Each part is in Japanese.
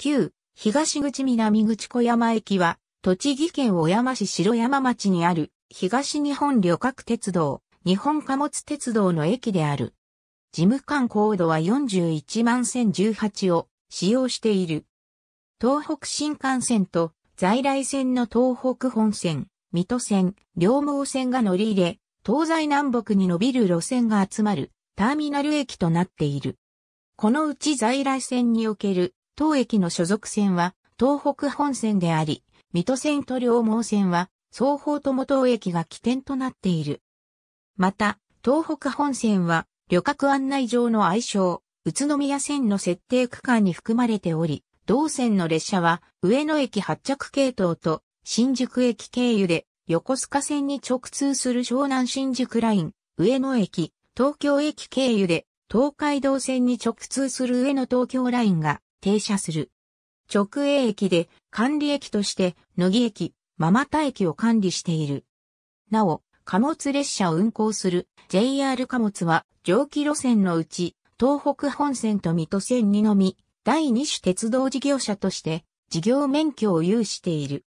旧、東口南口小山駅は、栃木県小山市城山町にある、東日本旅客鉄道、日本貨物鉄道の駅である。事務官高度は41万1018を使用している。東北新幹線と在来線の東北本線、水戸線、両毛線が乗り入れ、東西南北に伸びる路線が集まるターミナル駅となっている。このうち在来線における当駅の所属線は東北本線であり、水戸線と両毛線は双方とも当駅が起点となっている。また、東北本線は旅客案内上の愛称、宇都宮線の設定区間に含まれており、同線の列車は上野駅発着系統と新宿駅経由で横須賀線に直通する湘南新宿ライン、上野駅、東京駅経由で東海道線に直通する上野東京ラインが停車する。直営駅で管理駅として野木駅、ママタ駅を管理している。なお、貨物列車を運行する JR 貨物は蒸気路線のうち東北本線と水戸線にのみ第二種鉄道事業者として事業免許を有している。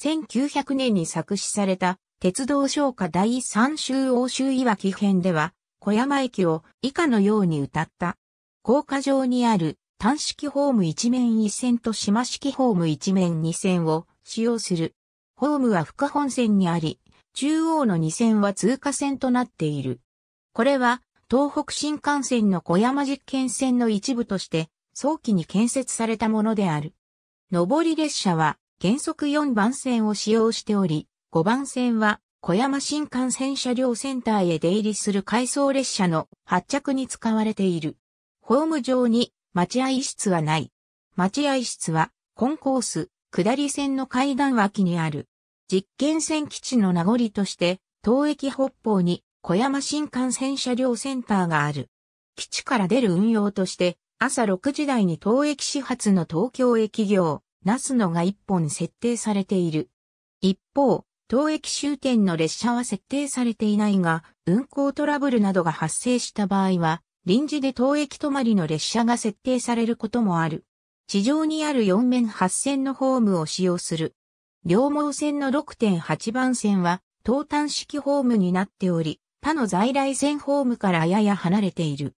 1900年に作詞された鉄道昇華第三州欧州いわき編では小山駅を以下のように歌った。高架上にある単式ホーム一面一線と島式ホーム一面二線を使用する。ホームは深本線にあり、中央の二線は通過線となっている。これは、東北新幹線の小山実験線の一部として、早期に建設されたものである。上り列車は、原則4番線を使用しており、5番線は、小山新幹線車両センターへ出入りする回送列車の発着に使われている。ホーム上に待合室はない。待合室は、コンコース、下り線の階段脇にある。実験線基地の名残として、東駅北方に小山新幹線車両センターがある。基地から出る運用として、朝6時台に東駅始発の東京駅業、ナスノが1本設定されている。一方、東駅終点の列車は設定されていないが、運行トラブルなどが発生した場合は、臨時で当駅止まりの列車が設定されることもある。地上にある4面8線のホームを使用する。両毛線の6.8番線は、東端式ホームになっており、他の在来線ホームからやや離れている。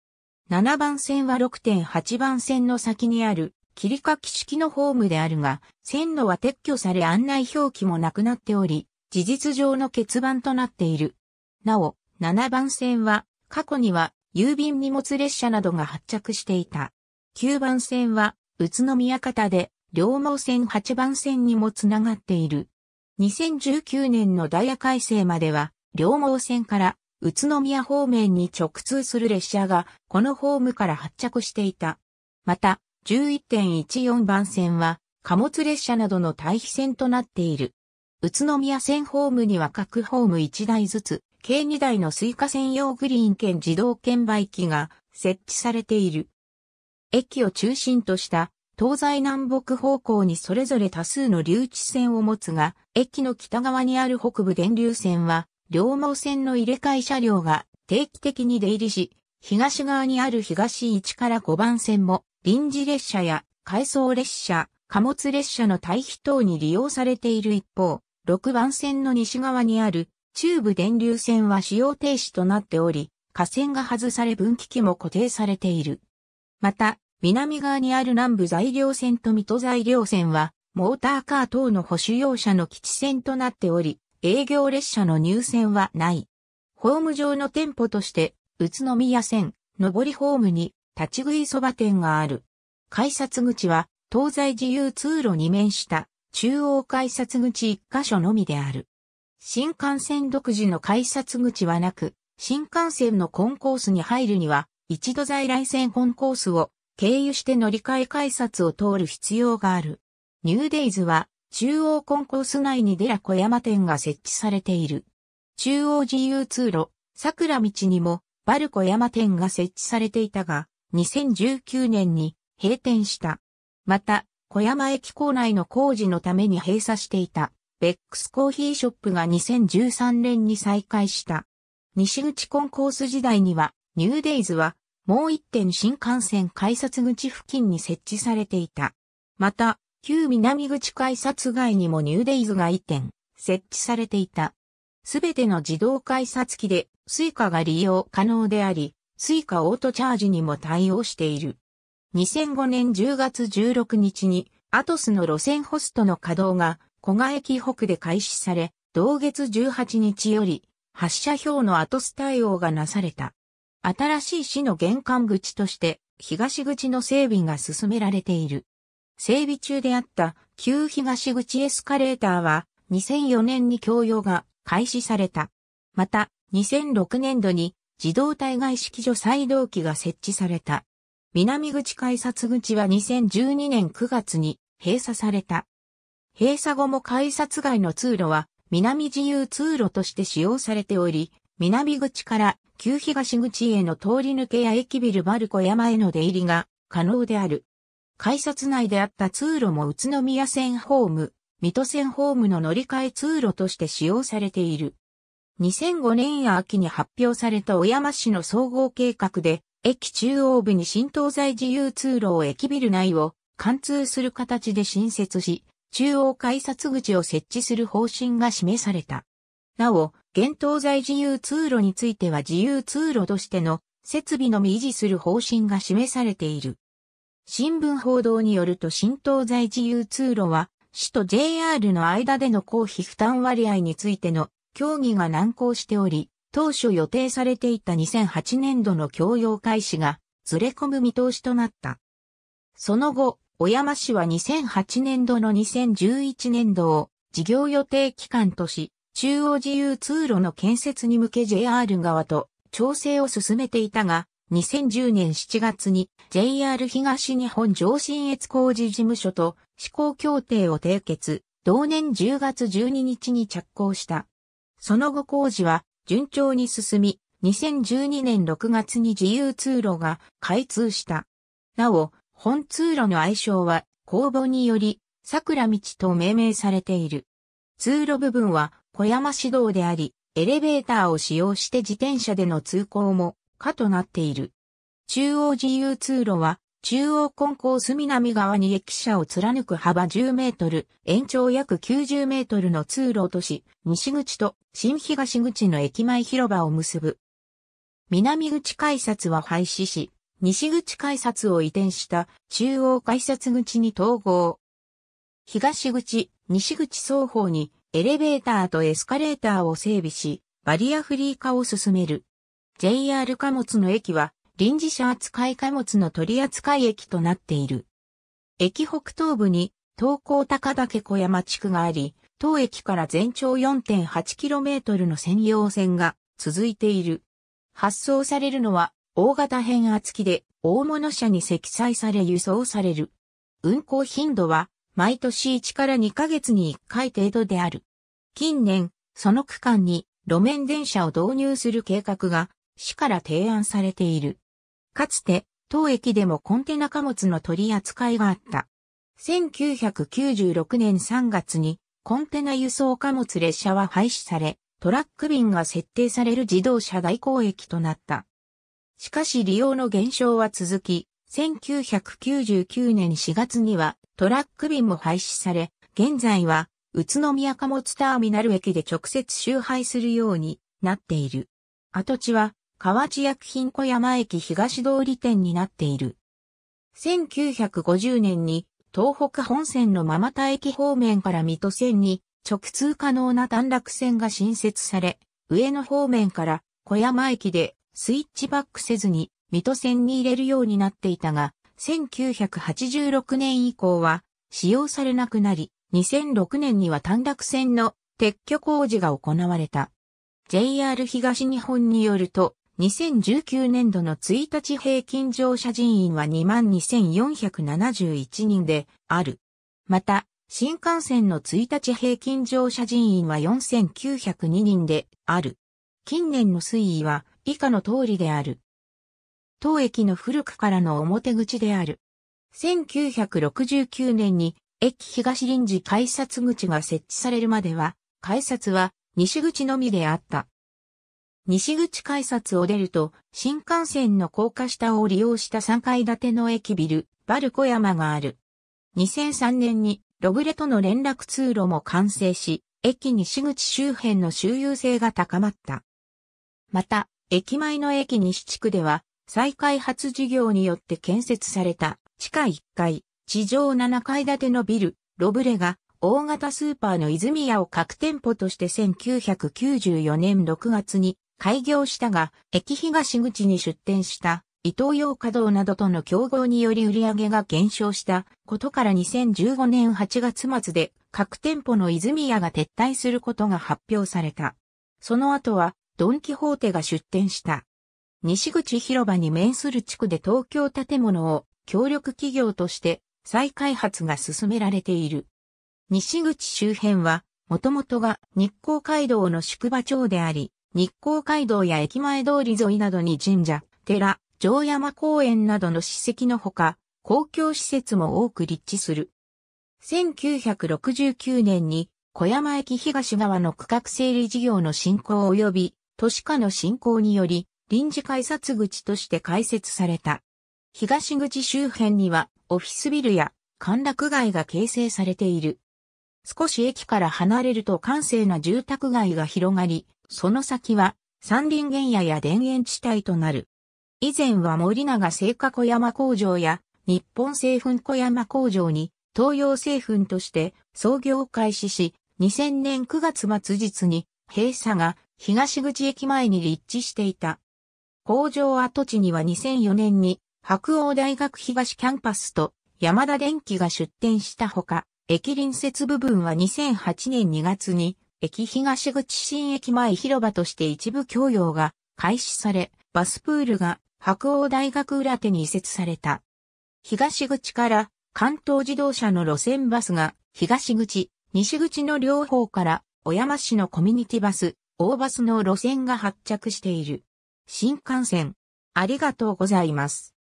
7番線は6.8番線の先にある、切り欠き式のホームであるが、線路は撤去され案内表記もなくなっており、事実上の欠番となっている。なお、7番線は、過去には郵便荷物列車などが発着していた。9番線は、宇都宮方で、両毛線8番線にもつながっている。2019年のダイヤ改正までは、両毛線から宇都宮方面に直通する列車が、このホームから発着していた。また、11.14番線は、貨物列車などの対比線となっている。宇都宮線ホームには各ホーム1台ずつ、計2台のイカ専用グリーン券自動券売機が設置されている。駅を中心とした東西南北方向にそれぞれ多数の留置線を持つが、駅の北側にある北部電流線は、両毛線の入れ替え車両が定期的に出入りし、東側にある東1から5番線も臨時列車や回送列車、貨物列車の対比等に利用されている一方、6番線の西側にある中部電流線は使用停止となっており、架線が外され分岐器も固定されている。また、南側にある南部材料線と水戸材料線は、モーターカー等の保守用車の基地線となっており、営業列車の入線はない。ホーム上の店舗として、宇都宮線、上りホームに、立ち食いそば店がある。改札口は、東西自由通路に面した、中央改札口1箇所のみである。新幹線独自の改札口はなく、新幹線のコンコースに入るには、一度在来線コンコースを経由して乗り換え改札を通る必要がある。ニューデイズは、中央コンコース内にデラ小山店が設置されている。中央自由通路、桜道にも、バル小山店が設置されていたが、2019年に閉店した。また、小山駅構内の工事のために閉鎖していた。ベックスコーヒーショップが2013年に再開した。西口コンコース時代には、ニューデイズは、もう一点新幹線改札口付近に設置されていた。また、旧南口改札外にもニューデイズが一点設置されていた。すべての自動改札機でスイカが利用可能であり、スイカオートチャージにも対応している。2005年10月16日にアトスの路線ホストの稼働が古賀駅北で開始され、同月18日より、発射表の後ス対応がなされた。新しい市の玄関口として、東口の整備が進められている。整備中であった旧東口エスカレーターは2004年に供用が開始された。また2006年度に自動体外式所再動機が設置された。南口改札口は2012年9月に閉鎖された。閉鎖後も改札外の通路は南自由通路として使用されており、南口から旧東口への通り抜けや駅ビルバルコ山への出入りが可能である。改札内であった通路も宇都宮線ホーム、水戸線ホームの乗り換え通路として使用されている。2005年秋に発表された小山市の総合計画で、駅中央部に新東西自由通路を駅ビル内を貫通する形で新設し、中央改札口を設置する方針が示された。なお、現東西自由通路については自由通路としての設備のみ維持する方針が示されている。新聞報道によると新東西自由通路は、市と JR の間での公費負担割合についての協議が難航しており、当初予定されていた2008年度の供用開始がずれ込む見通しとなった。その後、小山市は2008年度の2011年度を事業予定期間とし、中央自由通路の建設に向け JR 側と調整を進めていたが、2010年7月に JR 東日本上信越工事事務所と施行協定を締結、同年10月12日に着工した。その後工事は順調に進み、2012年6月に自由通路が開通した。なお、本通路の愛称は公募により桜道と命名されている。通路部分は小山市道であり、エレベーターを使用して自転車での通行も可となっている。中央自由通路は中央コンコース南側に駅舎を貫く幅10メートル、延長約90メートルの通路とし、西口と新東口の駅前広場を結ぶ。南口改札は廃止し、西口改札を移転した中央改札口に統合。東口、西口双方にエレベーターとエスカレーターを整備し、バリアフリー化を進める。JR 貨物の駅は臨時車扱い貨物の取扱い駅となっている。駅北東部に東高高岳小山地区があり、当駅から全長 4.8km の専用線が続いている。発送されるのは大型変圧器で大物車に積載され輸送される。運行頻度は毎年1から2ヶ月に1回程度である。近年、その区間に路面電車を導入する計画が市から提案されている。かつて当駅でもコンテナ貨物の取り扱いがあった。1996年3月にコンテナ輸送貨物列車は廃止され、トラック便が設定される自動車代行駅となった。しかし利用の減少は続き、1999年4月にはトラック便も廃止され、現在は宇都宮貨物ターミナル駅で直接周配するようになっている。跡地は河内薬品小山駅東通り店になっている。1950年に東北本線のママタ駅方面から水戸線に直通可能な短絡線が新設され、上野方面から小山駅でスイッチバックせずに、水戸線に入れるようになっていたが、1986年以降は使用されなくなり、2006年には短絡線の撤去工事が行われた。JR 東日本によると、2019年度の1日平均乗車人員は22,471人である。また、新幹線の1日平均乗車人員は4,902人である。近年の推移は以下の通りである。当駅の古くからの表口である。1969年に駅東臨時改札口が設置されるまでは、改札は西口のみであった。西口改札を出ると、新幹線の高架下を利用した3階建ての駅ビル、バルコ山がある。2003年にログレとの連絡通路も完成し、駅西口周辺の周遊性が高まった。また、駅前の駅西地区では、再開発事業によって建設された地下1階、地上7階建てのビル、ロブレが大型スーパーの泉屋を各店舗として1994年6月に開業したが、駅東口に出店した伊東洋華堂などとの競合により売り上げが減少したことから2015年8月末で各店舗の泉屋が撤退することが発表された。その後はドン・キホーテが出展した。西口広場に面する地区で東京建物を協力企業として再開発が進められている。西口周辺は、もともとが日光街道の宿場町であり、日光街道や駅前通り沿いなどに神社、寺、城山公園などの史跡のほか、公共施設も多く立地する。1969年に小山駅東側の区画整理事業の進行及び都市化の進行により、臨時改札口として開設された。東口周辺には、オフィスビルや歓楽街が形成されている。少し駅から離れると閑静な住宅街が広がり、その先は山林原野や田園地帯となる。以前は森永製菓小山工場や日本製粉小山工場に東洋製粉として創業を開始し、2000年9月末日に閉鎖が東口駅前に立地していた。工場跡地には2004年に白鴎大学東キャンパスと山田電機が出店したほか、駅隣接部分は2008年2月に駅東口新駅前広場として一部供用が開始され、バスプールが白鴎大学裏手に移設された。東口から関東自動車の路線バスが東口、西口の両方から小山市のコミュニティバス、大バスの路線が発着している。新幹線、ありがとうございます。